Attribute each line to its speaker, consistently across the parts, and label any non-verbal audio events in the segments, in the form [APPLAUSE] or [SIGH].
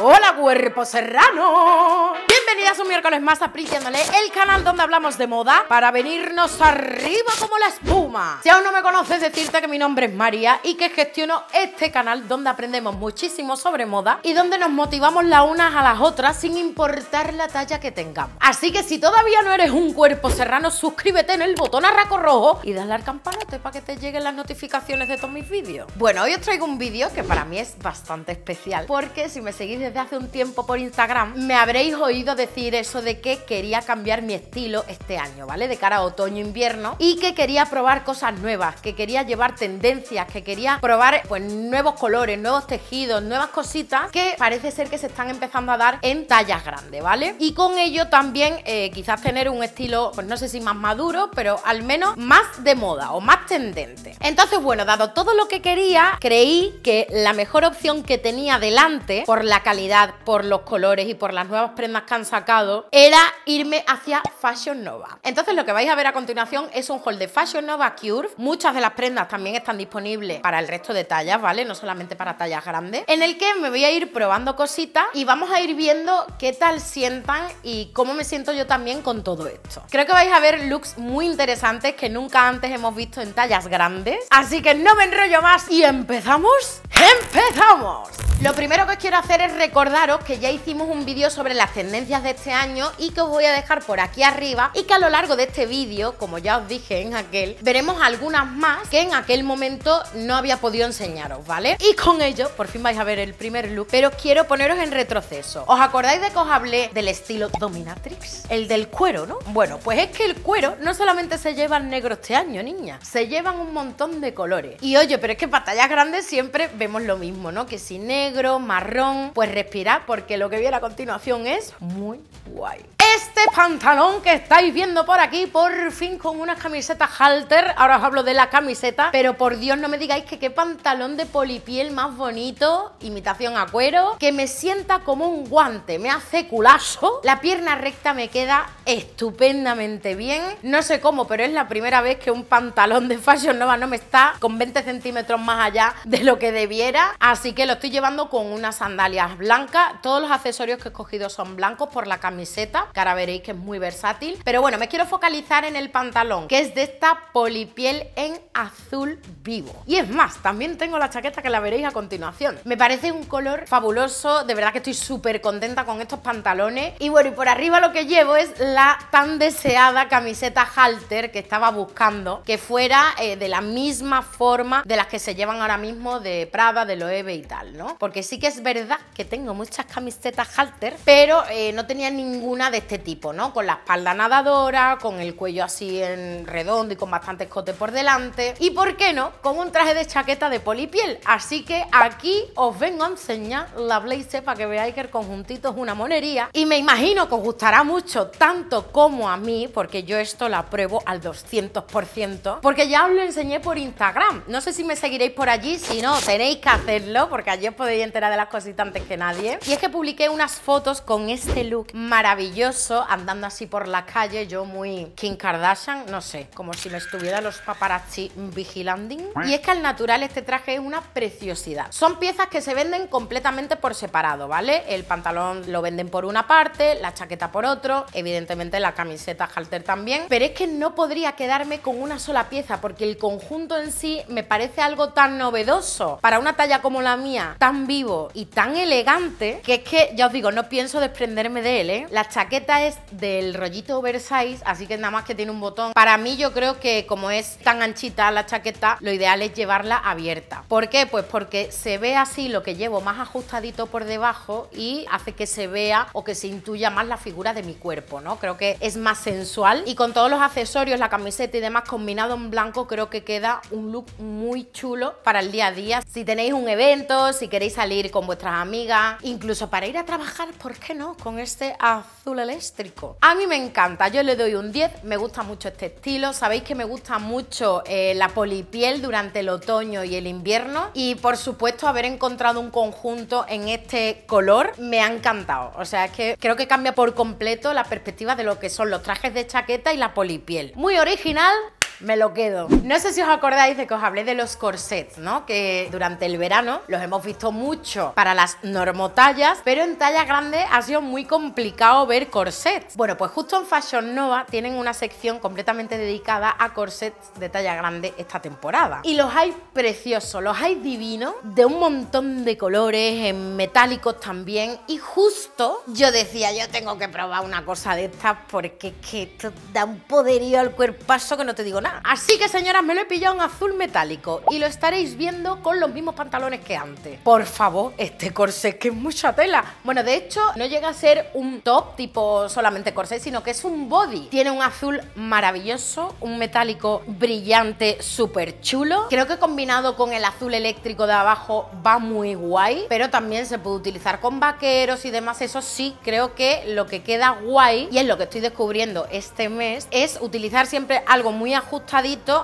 Speaker 1: Hola cuerpo serrano Bienvenidas un miércoles más a El canal donde hablamos de moda Para venirnos arriba como la espuma Si aún no me conoces decirte que mi nombre es María Y que gestiono este canal Donde aprendemos muchísimo sobre moda Y donde nos motivamos las unas a las otras Sin importar la talla que tengamos Así que si todavía no eres un cuerpo serrano Suscríbete en el botón arraco rojo Y dale al campanote para que te lleguen las notificaciones De todos mis vídeos Bueno, hoy os traigo un vídeo que para mí es bastante especial Porque si me seguís desde hace un tiempo por Instagram, me habréis oído decir eso de que quería cambiar mi estilo este año, ¿vale? De cara a otoño-invierno y que quería probar cosas nuevas, que quería llevar tendencias, que quería probar pues nuevos colores, nuevos tejidos, nuevas cositas que parece ser que se están empezando a dar en tallas grandes, ¿vale? Y con ello también eh, quizás tener un estilo, pues no sé si más maduro, pero al menos más de moda o más tendente. Entonces, bueno, dado todo lo que quería, creí que la mejor opción que tenía delante por la que por los colores y por las nuevas prendas que han sacado, era irme hacia Fashion Nova. Entonces lo que vais a ver a continuación es un haul de Fashion Nova Curve. Muchas de las prendas también están disponibles para el resto de tallas, ¿vale? No solamente para tallas grandes. En el que me voy a ir probando cositas y vamos a ir viendo qué tal sientan y cómo me siento yo también con todo esto. Creo que vais a ver looks muy interesantes que nunca antes hemos visto en tallas grandes. Así que no me enrollo más y empezamos. ¡Empezamos! Lo primero que os quiero hacer es recordaros que ya hicimos un vídeo sobre las tendencias de este año y que os voy a dejar por aquí arriba y que a lo largo de este vídeo, como ya os dije en aquel, veremos algunas más que en aquel momento no había podido enseñaros, ¿vale? Y con ello, por fin vais a ver el primer look, pero quiero poneros en retroceso. ¿Os acordáis de que os hablé del estilo dominatrix? El del cuero, ¿no? Bueno, pues es que el cuero no solamente se lleva en negro este año, niña, se llevan un montón de colores. Y oye, pero es que en pantallas grandes siempre vemos lo mismo, ¿no? Que si negro, marrón, pues respirar porque lo que viene a continuación es muy guay este pantalón que estáis viendo por aquí, por fin con una camiseta halter. Ahora os hablo de la camiseta, pero por Dios no me digáis que qué pantalón de polipiel más bonito, imitación a cuero, que me sienta como un guante, me hace culazo. La pierna recta me queda estupendamente bien. No sé cómo, pero es la primera vez que un pantalón de Fashion Nova no me está con 20 centímetros más allá de lo que debiera. Así que lo estoy llevando con unas sandalias blancas. Todos los accesorios que he escogido son blancos por la camiseta, cara veréis que es muy versátil. Pero bueno, me quiero focalizar en el pantalón, que es de esta polipiel en azul vivo. Y es más, también tengo la chaqueta que la veréis a continuación. Me parece un color fabuloso, de verdad que estoy súper contenta con estos pantalones. Y bueno, y por arriba lo que llevo es la tan deseada camiseta halter que estaba buscando, que fuera eh, de la misma forma de las que se llevan ahora mismo de Prada, de Loewe y tal, ¿no? Porque sí que es verdad que tengo muchas camisetas halter, pero eh, no tenía ninguna de este tipo, ¿no? Con la espalda nadadora, con el cuello así en redondo y con bastante escote por delante. Y por qué no, con un traje de chaqueta de polipiel. Así que aquí os vengo a enseñar la blazer para que veáis que el conjuntito es una monería. Y me imagino que os gustará mucho, tanto como a mí, porque yo esto la pruebo al 200%, porque ya os lo enseñé por Instagram. No sé si me seguiréis por allí, si no, tenéis que hacerlo, porque allí os podéis enterar de las cositas antes que nadie. Y es que publiqué unas fotos con este look maravilloso andando así por la calle, yo muy Kim Kardashian, no sé, como si me estuviera los paparazzi vigilando. Y es que al natural este traje es una preciosidad. Son piezas que se venden completamente por separado, ¿vale? El pantalón lo venden por una parte, la chaqueta por otro, evidentemente la camiseta halter también, pero es que no podría quedarme con una sola pieza porque el conjunto en sí me parece algo tan novedoso para una talla como la mía, tan vivo y tan elegante, que es que ya os digo, no pienso desprenderme de él, ¿eh? La chaqueta es del rollito oversize, así que nada más que tiene un botón. Para mí yo creo que como es tan anchita la chaqueta, lo ideal es llevarla abierta. ¿Por qué? Pues porque se ve así lo que llevo más ajustadito por debajo y hace que se vea o que se intuya más la figura de mi cuerpo, ¿no? Creo que es más sensual y con todos los accesorios, la camiseta y demás combinado en blanco, creo que queda un look muy chulo para el día a día. Si tenéis un evento, si queréis salir con vuestras amigas, incluso para ir a trabajar, ¿por qué no? Con este azul -alés. A mí me encanta, yo le doy un 10, me gusta mucho este estilo. Sabéis que me gusta mucho eh, la polipiel durante el otoño y el invierno. Y por supuesto, haber encontrado un conjunto en este color me ha encantado. O sea, es que creo que cambia por completo la perspectiva de lo que son los trajes de chaqueta y la polipiel. Muy original, me lo quedo. No sé si os acordáis de que os hablé de los corsets, ¿no? Que durante el verano los hemos visto mucho para las normotallas, pero en talla grande ha sido muy complicado ver corsets. Bueno, pues justo en Fashion Nova tienen una sección completamente dedicada a corsets de talla grande esta temporada. Y los hay preciosos, los hay divinos, de un montón de colores, en metálicos también. Y justo yo decía, yo tengo que probar una cosa de estas porque es que esto da un poderío al cuerpazo que no te digo nada. Así que señoras, me lo he pillado en azul metálico y lo estaréis viendo con los mismos pantalones que antes. Por favor, este corsé que es mucha tela. Bueno, de hecho, no llega a ser un top tipo solamente corsé, sino que es un body. Tiene un azul maravilloso, un metálico brillante, súper chulo. Creo que combinado con el azul eléctrico de abajo va muy guay, pero también se puede utilizar con vaqueros y demás. Eso sí, creo que lo que queda guay, y es lo que estoy descubriendo este mes, es utilizar siempre algo muy ajustado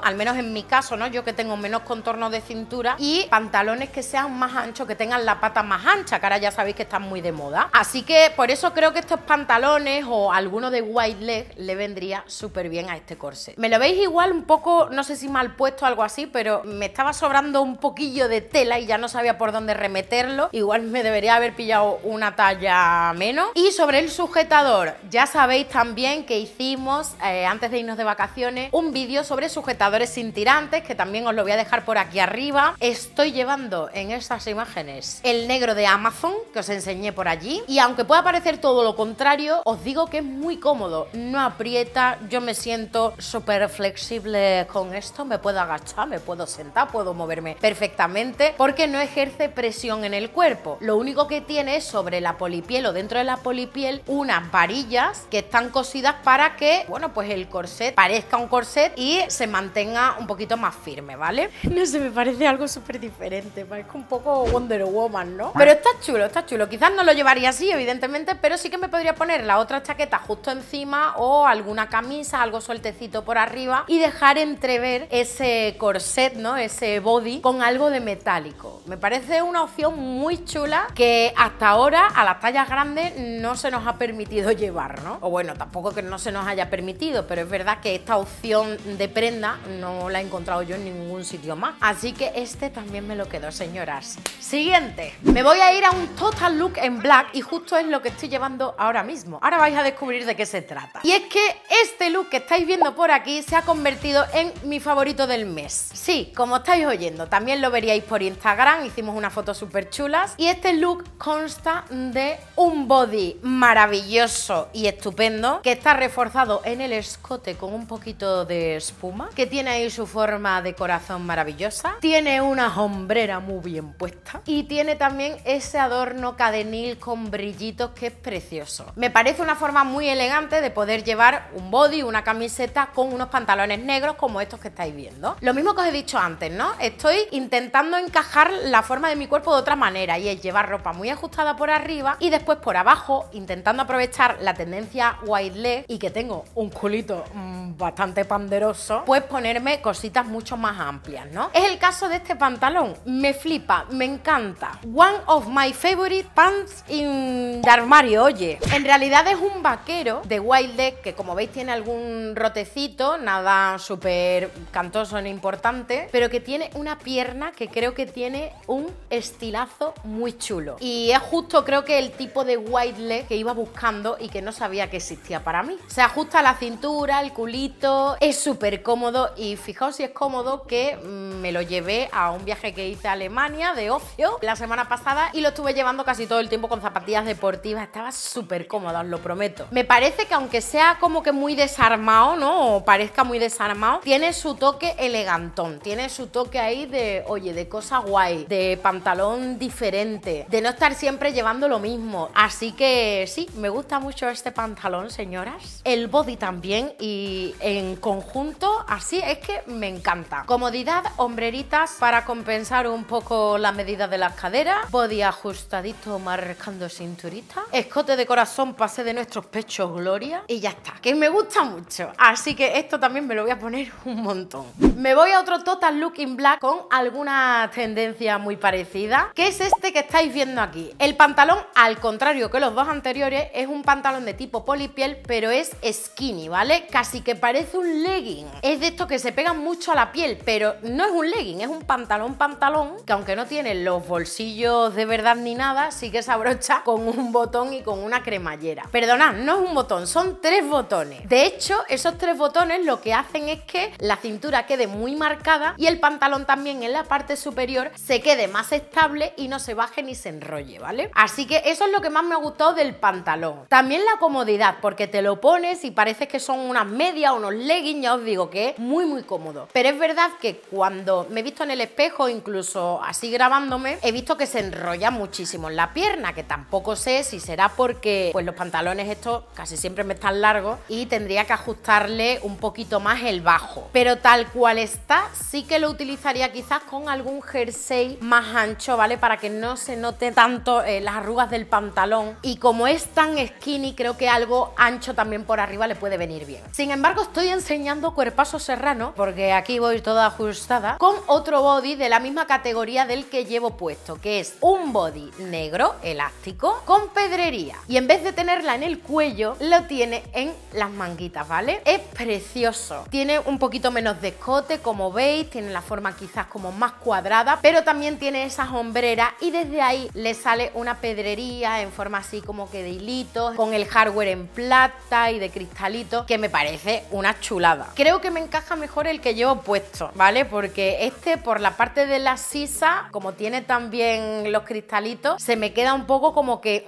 Speaker 1: al menos en mi caso, ¿no? Yo que tengo menos contornos de cintura y pantalones que sean más anchos, que tengan la pata más ancha, que ahora ya sabéis que están muy de moda. Así que por eso creo que estos pantalones o alguno de white leg le vendría súper bien a este corset. Me lo veis igual un poco, no sé si mal puesto o algo así, pero me estaba sobrando un poquillo de tela y ya no sabía por dónde remeterlo. Igual me debería haber pillado una talla menos. Y sobre el sujetador, ya sabéis también que hicimos, eh, antes de irnos de vacaciones, un vídeo sobre sujetadores sin tirantes, que también os lo voy a dejar por aquí arriba. Estoy llevando en estas imágenes el negro de Amazon, que os enseñé por allí. Y aunque pueda parecer todo lo contrario, os digo que es muy cómodo. No aprieta, yo me siento súper flexible con esto. Me puedo agachar, me puedo sentar, puedo moverme perfectamente, porque no ejerce presión en el cuerpo. Lo único que tiene es sobre la polipiel o dentro de la polipiel unas varillas que están cosidas para que, bueno, pues el corset parezca un corset y se mantenga un poquito más firme, ¿vale? No sé, me parece algo súper diferente, parece un poco Wonder Woman, ¿no? Pero está chulo, está chulo. Quizás no lo llevaría así, evidentemente, pero sí que me podría poner la otra chaqueta justo encima o alguna camisa, algo sueltecito por arriba y dejar entrever ese corset, ¿no? Ese body con algo de metálico. Me parece una opción muy chula que hasta ahora a las tallas grandes no se nos ha permitido llevar, ¿no? O bueno, tampoco que no se nos haya permitido, pero es verdad que esta opción de prenda no la he encontrado yo en ningún sitio más. Así que este también me lo quedo, señoras. Siguiente. Me voy a ir a un total look en black y justo es lo que estoy llevando ahora mismo. Ahora vais a descubrir de qué se trata. Y es que este look que estáis viendo por aquí se ha convertido en mi favorito del mes. Sí, como estáis oyendo, también lo veríais por Instagram, hicimos unas fotos súper chulas. Y este look consta de un body maravilloso y estupendo que está reforzado en el escote con un poquito de espuma, que tiene ahí su forma de corazón maravillosa, tiene una hombrera muy bien puesta y tiene también ese adorno cadenil con brillitos que es precioso. Me parece una forma muy elegante de poder llevar un body, una camiseta con unos pantalones negros como estos que estáis viendo. Lo mismo que os he dicho antes, ¿no? Estoy intentando encajar la forma de mi cuerpo de otra manera y es llevar ropa muy ajustada por arriba y después por abajo, intentando aprovechar la tendencia wide leg y que tengo un culito mm, bastante panderoso puedes ponerme cositas mucho más amplias, ¿no? Es el caso de este pantalón. Me flipa, me encanta. One of my favorite pants in the armario, oye. En realidad es un vaquero de Wild que como veis tiene algún rotecito, nada súper cantoso ni importante, pero que tiene una pierna que creo que tiene un estilazo muy chulo. Y es justo creo que el tipo de Wild Leg que iba buscando y que no sabía que existía para mí. Se ajusta la cintura, el culito, es súper cómodo y fijaos si es cómodo que mm, me lo llevé a un viaje que hice a Alemania de ocio la semana pasada y lo estuve llevando casi todo el tiempo con zapatillas deportivas. Estaba súper cómodo, os lo prometo. Me parece que aunque sea como que muy desarmado, ¿no? O parezca muy desarmado, tiene su toque elegantón, tiene su toque ahí de, oye, de cosa guay, de pantalón diferente, de no estar siempre llevando lo mismo. Así que sí, me gusta mucho este pantalón, señoras. El body también y en conjunto así es que me encanta. Comodidad, hombreritas para compensar un poco la medida de las caderas, body ajustadito marcando cinturita, escote de corazón pase de nuestros pechos gloria y ya está, que me gusta mucho. Así que esto también me lo voy a poner [LAUGHS] un montón. Me voy a otro Total looking Black con alguna tendencia muy parecida, que es este que estáis viendo aquí. El pantalón, al contrario que los dos anteriores, es un pantalón de tipo polipiel, pero es skinny, ¿vale? Casi que parece un legging es de estos que se pegan mucho a la piel, pero no es un legging, es un pantalón pantalón que aunque no tiene los bolsillos de verdad ni nada, sí que se abrocha con un botón y con una cremallera. Perdonad, no es un botón, son tres botones. De hecho, esos tres botones lo que hacen es que la cintura quede muy marcada y el pantalón también en la parte superior se quede más estable y no se baje ni se enrolle, ¿vale? Así que eso es lo que más me ha gustado del pantalón. También la comodidad, porque te lo pones y parece que son unas medias, unos leggings, ya os digo que es muy, muy cómodo. Pero es verdad que cuando me he visto en el espejo, incluso así grabándome, he visto que se enrolla muchísimo en la pierna, que tampoco sé si será porque pues los pantalones estos casi siempre me están largos y tendría que ajustarle un poquito más el bajo. Pero tal cual está, sí que lo utilizaría quizás con algún jersey más ancho, ¿vale? Para que no se note tanto eh, las arrugas del pantalón. Y como es tan skinny, creo que algo ancho también por arriba le puede venir bien. Sin embargo, estoy enseñando cuerpazo serrano, porque aquí voy toda ajustada, con otro body de la misma categoría del que llevo puesto, que es un body negro, elástico, con pedrería. Y en vez de tenerla en el cuello, lo tiene en las manguitas, ¿vale? Es precioso. Tiene un poquito menos de escote, como veis, tiene la forma quizás como más cuadrada, pero también tiene esas hombreras y desde ahí le sale una pedrería en forma así como que de hilitos, con el hardware en plata y de cristalito, que me parece una chulada. Creo creo que me encaja mejor el que llevo puesto, ¿vale? Porque este por la parte de la sisa, como tiene también los cristalitos, se me queda un poco como que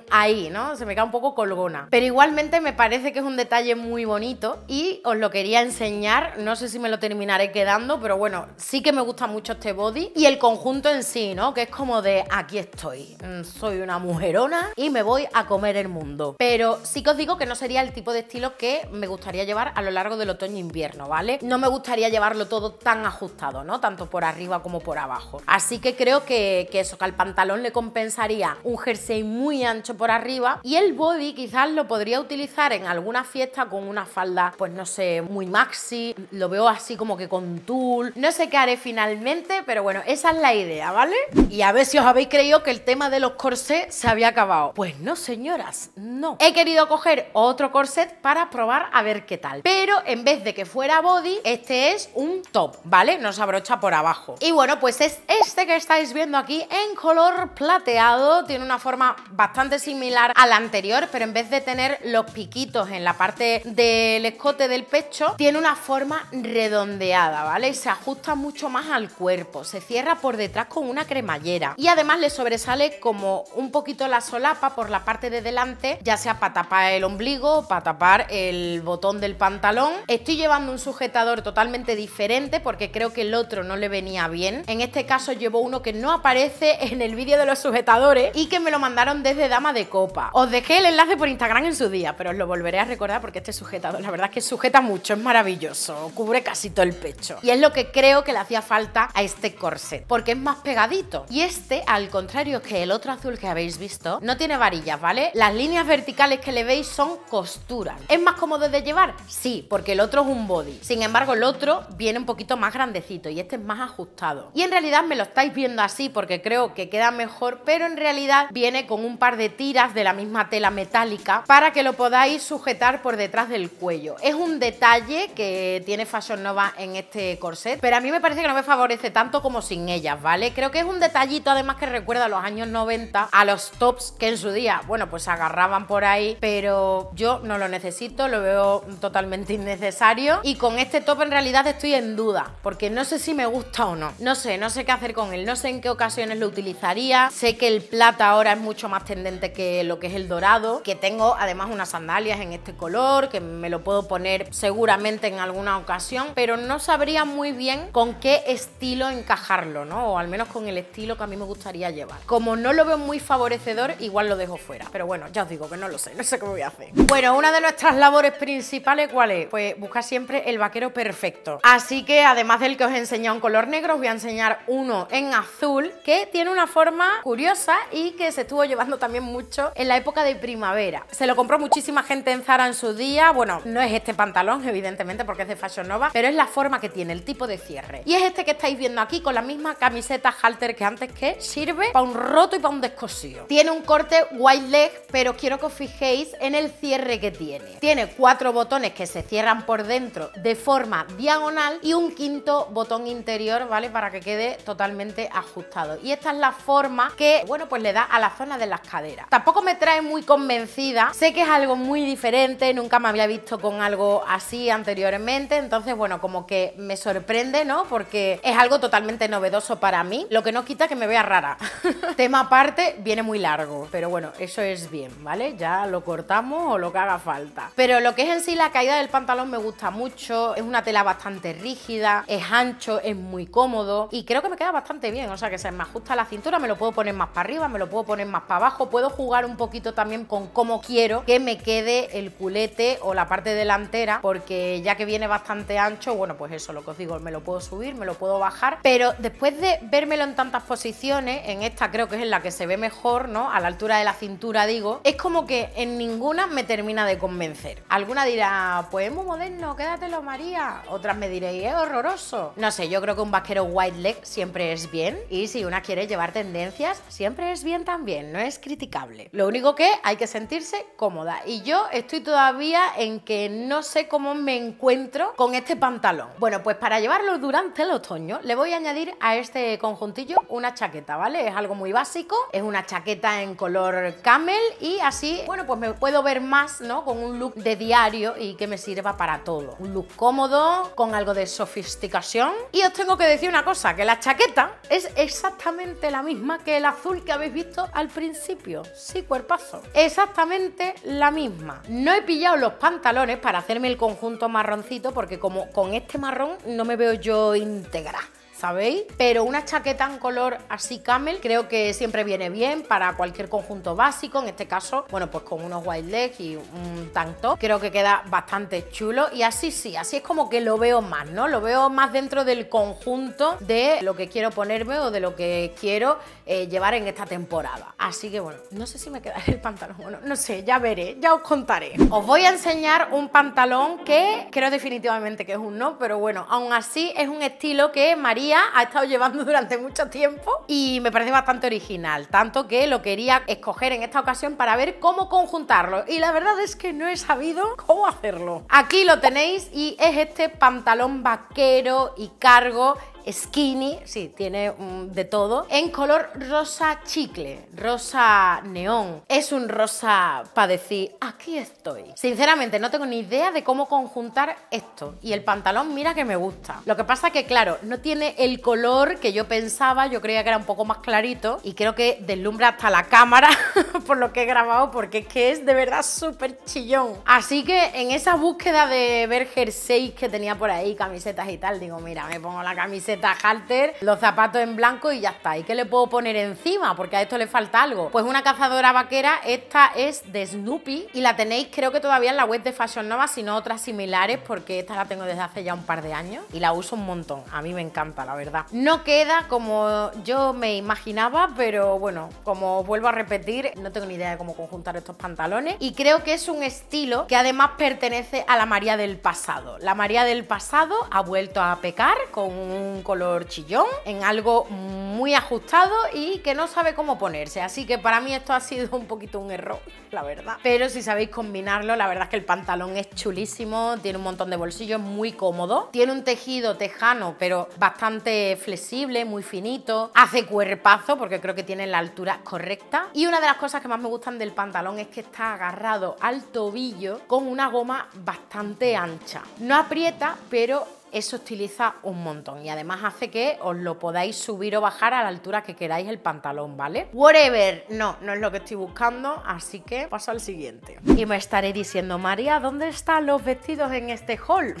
Speaker 1: mm, ahí, ¿no? Se me queda un poco colgona. Pero igualmente me parece que es un detalle muy bonito y os lo quería enseñar. No sé si me lo terminaré quedando, pero bueno, sí que me gusta mucho este body y el conjunto en sí, ¿no? Que es como de aquí estoy, mm, soy una mujerona y me voy a comer el mundo. Pero sí que os digo que no sería el tipo de estilo que me gustaría llevar a lo largo del otoño invierno, ¿vale? No me gustaría llevarlo todo tan ajustado, ¿no? Tanto por arriba como por abajo. Así que creo que, eso, que al pantalón le compensaría un jersey muy ancho por arriba y el body quizás lo podría utilizar en alguna fiesta con una falda, pues no sé, muy maxi, lo veo así como que con tul, no sé qué haré finalmente, pero bueno, esa es la idea, ¿vale? Y a ver si os habéis creído que el tema de los corsets se había acabado. Pues no, señoras, no. He querido coger otro corset para probar a ver qué tal, pero en vez de que fuera body, este es un top, ¿vale? No se abrocha por abajo. Y bueno, pues es este que estáis viendo aquí en color plateado. Tiene una forma bastante similar a la anterior, pero en vez de tener los piquitos en la parte del escote del pecho, tiene una forma redondeada, ¿vale? Y se ajusta mucho más al cuerpo. Se cierra por detrás con una cremallera. Y además le sobresale como un poquito la solapa por la parte de delante, ya sea para tapar el ombligo, para tapar el botón del pantalón. Estoy llevando un sujetador totalmente diferente porque creo que el otro no le venía bien. En este caso llevo uno que no aparece en el vídeo de los sujetadores y que me lo mandaron desde Dama de Copa. Os dejé el enlace por Instagram en su día, pero os lo volveré a recordar porque este sujetador la verdad es que sujeta mucho, es maravilloso, cubre casi todo el pecho. Y es lo que creo que le hacía falta a este corset, porque es más pegadito. Y este, al contrario que el otro azul que habéis visto, no tiene varillas, ¿vale? Las líneas verticales que le veis son costuras. ¿Es más cómodo de llevar? Sí, porque el otro es un body. Sin embargo, el otro viene un poquito más grandecito y este es más ajustado. Y en realidad me lo estáis viendo así porque creo que queda mejor, pero en realidad viene con un par de tiras de la misma tela metálica para que lo podáis sujetar por detrás del cuello. Es un detalle que tiene Fashion Nova en este corset, pero a mí me parece que no me favorece tanto como sin ellas, ¿vale? Creo que es un detallito además que recuerda a los años 90, a los tops que en su día, bueno, pues agarraban por ahí, pero yo no lo necesito, lo veo totalmente innecesario y con este top en realidad estoy en duda, porque no sé si me gusta o no. No sé, no sé qué hacer con él, no sé en qué ocasiones lo utilizaría. Sé que el plata ahora es mucho más tendente que lo que es el dorado, que tengo además unas sandalias en este color, que me lo puedo poner seguramente en alguna ocasión, pero no sabría muy bien con qué estilo encajarlo, ¿no? O al menos con el estilo que a mí me gustaría llevar. Como no lo veo muy favorecedor, igual lo dejo fuera. Pero bueno, ya os digo que no lo sé, no sé cómo voy a hacer. Bueno, una de nuestras labores principales, ¿cuál es? Pues buscar el vaquero perfecto. Así que además del que os he enseñado en color negro, os voy a enseñar uno en azul que tiene una forma curiosa y que se estuvo llevando también mucho en la época de primavera. Se lo compró muchísima gente en Zara en su día. Bueno, no es este pantalón, [LAUGHS] evidentemente, porque es de Fashion Nova, pero es la forma que tiene, el tipo de cierre. Y es este que estáis viendo aquí con la misma camiseta halter que antes que sirve para un roto y para un descosido. Tiene un corte wide leg, pero quiero que os fijéis en el cierre que tiene. Tiene cuatro botones que se cierran por dentro dentro de forma diagonal y un quinto botón interior, ¿vale? Para que quede totalmente ajustado. Y esta es la forma que, bueno, pues le da a la zona de las caderas. Tampoco me trae muy convencida, sé que es algo muy diferente, nunca me había visto con algo así anteriormente, entonces, bueno, como que me sorprende, ¿no? Porque es algo totalmente novedoso para mí, lo que no quita que me vea rara. [LAUGHS] Tema aparte, viene muy largo, pero bueno, eso es bien, ¿vale? Ya lo cortamos o lo que haga falta. Pero lo que es en sí la caída del pantalón me gusta mucho, es una tela bastante rígida, es ancho, es muy cómodo y creo que me queda bastante bien, o sea que se me ajusta la cintura, me lo puedo poner más para arriba, me lo puedo poner más para abajo, puedo jugar un poquito también con cómo quiero que me quede el culete o la parte delantera, porque ya que viene bastante ancho, bueno, pues eso, lo que os digo, me lo puedo subir, me lo puedo bajar, pero después de vérmelo en tantas posiciones, en esta creo que es la que se ve mejor, ¿no? A la altura de la cintura digo, es como que en ninguna me termina de convencer. Alguna dirá, pues es muy moderno, quédatelo, María. Otras me diréis, es horroroso. No sé, yo creo que un vaquero white leg siempre es bien. Y si una quiere llevar tendencias, siempre es bien también, no es criticable. Lo único que hay que sentirse cómoda. Y yo estoy todavía en que no sé cómo me encuentro con este pantalón. Bueno, pues para llevarlo durante el otoño, le voy a añadir a este conjuntillo una chaqueta, ¿vale? Es algo muy básico, es una chaqueta en color camel y así, bueno, pues me puedo ver más, ¿no? Con un look de diario y que me sirva para todo. Un look cómodo, con algo de sofisticación. Y os tengo que decir una cosa, que la chaqueta es exactamente la misma que el azul que habéis visto al principio. Sí, cuerpazo. Exactamente la misma. No he pillado los pantalones para hacerme el conjunto marroncito porque como con este marrón no me veo yo integrada ¿sabéis? Pero una chaqueta en color así camel creo que siempre viene bien para cualquier conjunto básico, en este caso, bueno, pues con unos white legs y un tanto creo que queda bastante chulo y así sí, así es como que lo veo más, ¿no? Lo veo más dentro del conjunto de lo que quiero ponerme o de lo que quiero eh, llevar en esta temporada. Así que bueno, no sé si me quedaré el pantalón, bueno, no sé, ya veré, ya os contaré. Os voy a enseñar un pantalón que creo definitivamente que es un no, pero bueno, aún así es un estilo que María ha estado llevando durante mucho tiempo y me parece bastante original, tanto que lo quería escoger en esta ocasión para ver cómo conjuntarlo y la verdad es que no he sabido cómo hacerlo. Aquí lo tenéis y es este pantalón vaquero y cargo skinny, sí, tiene mm, de todo, en color rosa chicle, rosa neón. Es un rosa para decir, aquí estoy. Sinceramente, no tengo ni idea de cómo conjuntar esto. Y el pantalón, mira que me gusta. Lo que pasa que, claro, no tiene el color que yo pensaba, yo creía que era un poco más clarito y creo que deslumbra hasta la cámara [LAUGHS] por lo que he grabado, porque es que es de verdad súper chillón. Así que en esa búsqueda de ver jerseys que tenía por ahí, camisetas y tal, digo, mira, me pongo la camiseta camiseta halter, los zapatos en blanco y ya está. ¿Y qué le puedo poner encima? Porque a esto le falta algo. Pues una cazadora vaquera, esta es de Snoopy y la tenéis creo que todavía en la web de Fashion Nova, sino otras similares porque esta la tengo desde hace ya un par de años y la uso un montón. A mí me encanta, la verdad. No queda como yo me imaginaba, pero bueno, como vuelvo a repetir, no tengo ni idea de cómo conjuntar estos pantalones y creo que es un estilo que además pertenece a la María del pasado. La María del pasado ha vuelto a pecar con un color chillón, en algo muy ajustado y que no sabe cómo ponerse. Así que para mí esto ha sido un poquito un error, la verdad. Pero si sabéis combinarlo, la verdad es que el pantalón es chulísimo, tiene un montón de bolsillos, muy cómodo. Tiene un tejido tejano, pero bastante flexible, muy finito. Hace cuerpazo porque creo que tiene la altura correcta. Y una de las cosas que más me gustan del pantalón es que está agarrado al tobillo con una goma bastante ancha. No aprieta, pero eso estiliza un montón y además hace que os lo podáis subir o bajar a la altura que queráis el pantalón, ¿vale? Whatever, no, no es lo que estoy buscando, así que paso al siguiente. Y me estaré diciendo, María, ¿dónde están los vestidos en este haul?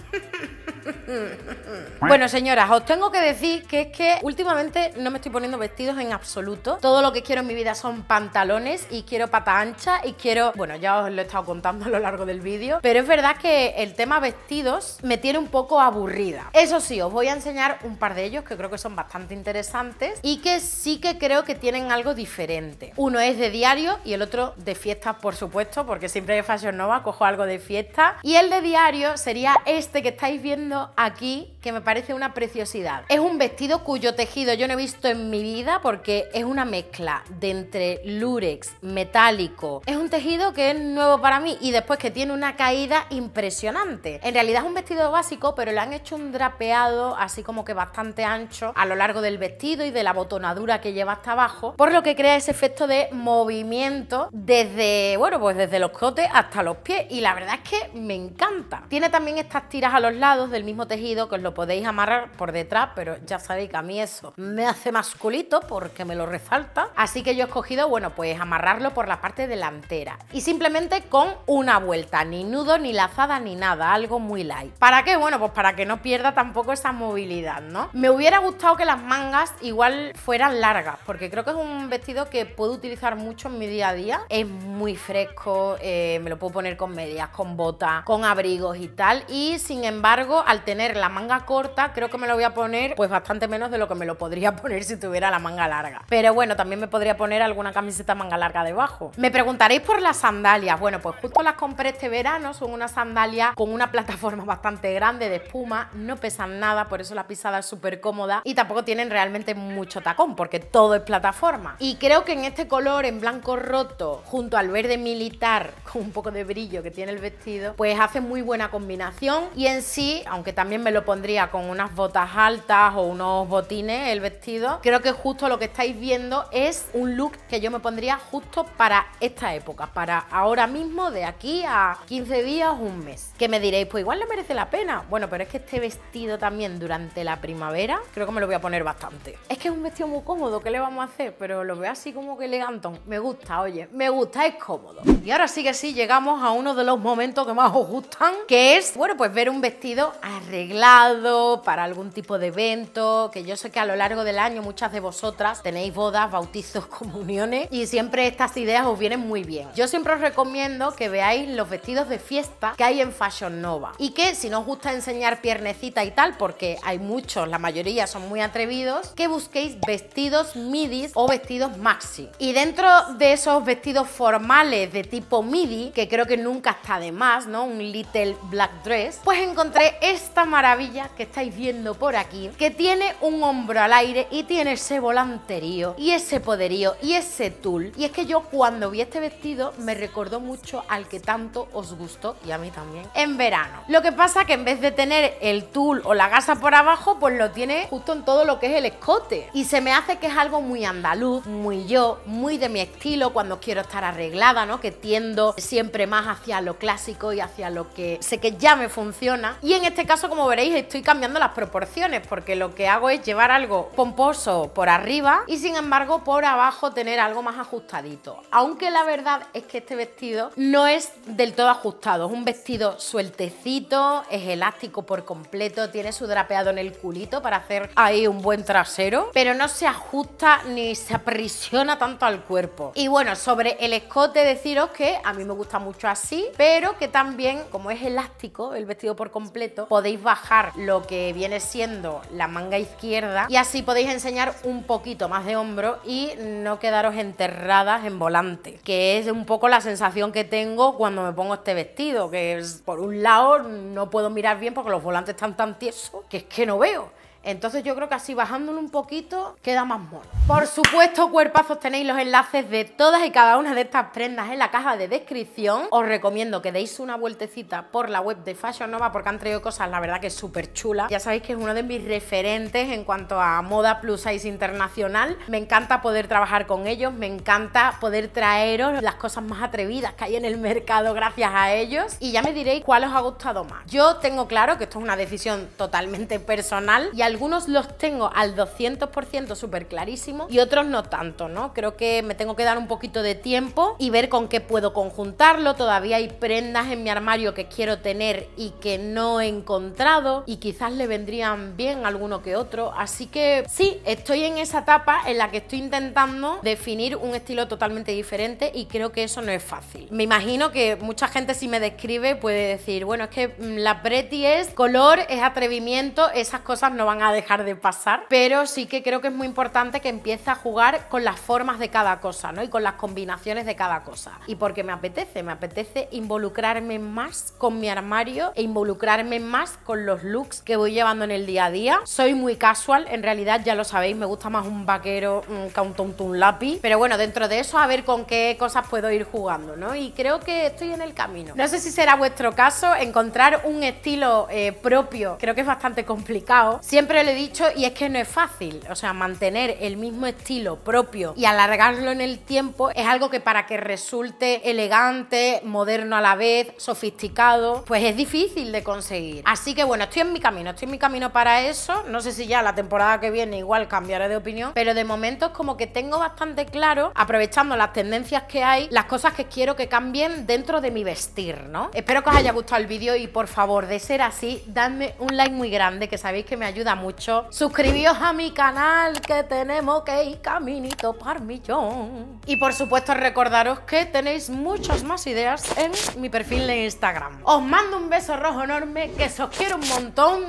Speaker 1: [LAUGHS] bueno, señoras, os tengo que decir que es que últimamente no me estoy poniendo vestidos en absoluto. Todo lo que quiero en mi vida son pantalones y quiero pata ancha y quiero... Bueno, ya os lo he estado contando a lo largo del vídeo, pero es verdad que el tema vestidos me tiene un poco aburrido eso sí, os voy a enseñar un par de ellos que creo que son bastante interesantes y que sí que creo que tienen algo diferente. Uno es de diario y el otro de fiestas, por supuesto, porque siempre de Fashion Nova cojo algo de fiesta. Y el de diario sería este que estáis viendo aquí, que me parece una preciosidad. Es un vestido cuyo tejido yo no he visto en mi vida porque es una mezcla de entre lurex, metálico. Es un tejido que es nuevo para mí y después que tiene una caída impresionante. En realidad es un vestido básico, pero lo han hecho un drapeado así como que bastante ancho a lo largo del vestido y de la botonadura que lleva hasta abajo, por lo que crea ese efecto de movimiento desde, bueno, pues desde los cotes hasta los pies y la verdad es que me encanta. Tiene también estas tiras a los lados del mismo tejido que os lo podéis amarrar por detrás, pero ya sabéis que a mí eso me hace masculito porque me lo resalta, así que yo he escogido, bueno, pues amarrarlo por la parte delantera y simplemente con una vuelta, ni nudo, ni lazada, ni nada, algo muy light. ¿Para qué? Bueno, pues para que no pierda tampoco esa movilidad, ¿no? Me hubiera gustado que las mangas igual fueran largas, porque creo que es un vestido que puedo utilizar mucho en mi día a día. Es muy fresco, eh, me lo puedo poner con medias, con botas, con abrigos y tal. Y sin embargo, al tener la manga corta, creo que me lo voy a poner pues bastante menos de lo que me lo podría [LAUGHS] poner si tuviera la manga larga. Pero bueno, también me podría poner alguna camiseta manga larga debajo. Me preguntaréis por las sandalias. Bueno, pues justo las compré este verano. Son unas sandalias con una [LAUGHS] plataforma bastante grande de espuma no pesan nada, por eso la pisada es súper cómoda y tampoco tienen realmente mucho tacón porque todo es plataforma. Y creo que en este color, en blanco roto, junto al verde militar, [LAUGHS] con un poco de brillo que tiene el vestido, pues hace muy buena combinación y en sí, aunque también me lo pondría con unas botas altas o unos botines el vestido, creo que justo lo que estáis viendo es un look que yo me pondría justo para esta época, para ahora mismo de aquí a 15 días, un mes. Que me diréis, pues igual le merece la pena. Bueno, pero es que este este vestido también durante la primavera, creo que me lo voy a poner bastante. Es que es un vestido muy cómodo, ¿qué le vamos a hacer? Pero lo veo así como que elegantón. Me gusta, oye, me gusta, es cómodo. Y ahora sí que sí, llegamos a uno de los momentos que más os gustan, que es, bueno, pues ver un vestido arreglado para algún tipo de evento, que yo sé que a lo largo del año muchas de vosotras tenéis bodas, bautizos, [LAUGHS] comuniones y siempre estas ideas os vienen muy bien. Yo siempre os recomiendo que veáis los vestidos de fiesta que hay en Fashion Nova y que si no os gusta enseñar piernas necesita y tal, porque hay muchos, la mayoría son muy atrevidos, que busquéis vestidos midis o vestidos maxi. Y dentro de esos vestidos formales de tipo midi, que creo que nunca está de más, ¿no? Un little black dress, pues encontré esta maravilla que estáis viendo por aquí, que tiene un hombro al aire y tiene ese volanterío y ese poderío y ese tul. Y es que yo cuando vi este vestido me recordó mucho al que tanto os gustó y a mí también en verano. Lo que pasa que en vez de tener el el tul o la gasa por abajo, pues lo tiene justo en todo lo que es el escote. Y se me hace que es algo muy andaluz, muy yo, muy de mi estilo cuando quiero estar arreglada, ¿no? Que tiendo siempre más hacia lo clásico y hacia lo que sé que ya me funciona. Y en este caso, como veréis, estoy cambiando las proporciones porque lo que hago es llevar algo pomposo por arriba y sin embargo por abajo tener algo más ajustadito. Aunque la verdad es que este vestido no es del todo ajustado, es un vestido sueltecito, es elástico por completo completo, tiene su drapeado en el culito para hacer ahí un buen trasero, pero no se ajusta ni se aprisiona tanto al cuerpo. Y bueno, sobre el escote deciros que a mí me gusta mucho así, pero que también, como es elástico el vestido por completo, podéis bajar lo que viene siendo la manga izquierda y así podéis enseñar un poquito más de hombro y no quedaros enterradas en volante, que es un poco la sensación que tengo cuando me pongo este vestido, que por un lado no puedo mirar bien porque los volantes están tan tiesos que es que no veo. Entonces yo creo que así bajándolo un poquito queda más mono. Por supuesto, cuerpazos, tenéis los enlaces de todas y cada una de estas prendas en la caja de descripción. Os recomiendo que deis una vueltecita por la web de Fashion Nova porque han traído cosas, la verdad, que súper chulas. Ya sabéis que es uno de mis referentes en cuanto a moda plus size internacional. Me encanta poder trabajar con ellos, me encanta poder traeros las cosas más atrevidas que hay en el mercado gracias a ellos. Y ya me diréis cuál os ha gustado más. Yo tengo claro que esto es una decisión totalmente personal y al algunos los tengo al 200% súper clarísimo y otros no tanto, ¿no? Creo que me tengo que dar un poquito de tiempo y ver con qué puedo conjuntarlo. Todavía hay prendas en mi armario que quiero tener y que no he encontrado y quizás le vendrían bien alguno que otro. Así que sí, estoy en esa etapa en la que estoy intentando definir un estilo totalmente diferente y creo que eso no es fácil. Me imagino que mucha gente si me describe puede decir, bueno, es que mm, la preti es color, es atrevimiento, esas cosas no van a a dejar de pasar, pero sí que creo que es muy importante que empiece a jugar con las formas de cada cosa, ¿no? Y con las combinaciones de cada cosa. Y porque me apetece, me apetece involucrarme más con mi armario e involucrarme más con los looks que voy llevando en el día a día. Soy muy casual, en realidad ya lo sabéis, me gusta más un vaquero que un tontun lápiz, pero bueno, dentro de eso a ver con qué cosas puedo ir jugando, ¿no? Y creo que estoy en el camino. No sé si será vuestro caso, encontrar un estilo eh, propio creo que es bastante complicado. Siempre le lo he dicho y es que no es fácil. O sea, mantener el mismo estilo propio y alargarlo en el tiempo es algo que para que resulte elegante, moderno a la vez, sofisticado, pues es difícil de conseguir. Así que bueno, estoy en mi camino, estoy en mi camino para eso. No sé si ya la temporada que viene igual cambiaré de opinión, pero de momento es como que tengo bastante claro, aprovechando las tendencias que hay, las cosas que quiero que cambien dentro de mi vestir, ¿no? Espero que os haya gustado el vídeo y por favor, de ser así, dadme un like muy grande, que sabéis que me ayuda mucho. Suscribíos a mi canal que tenemos que ir caminito par millón. Y por supuesto recordaros que tenéis muchas más ideas en mi perfil de Instagram. Os mando un beso rojo enorme, que os quiero un montón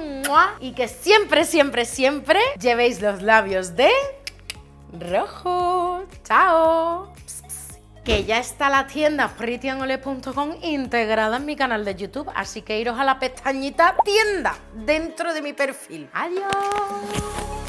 Speaker 1: y que siempre, siempre, siempre llevéis los labios de rojo. ¡Chao! que ya está la tienda fritianole.com integrada en mi canal de YouTube, así que iros a la pestañita tienda dentro de mi perfil. ¡Adiós!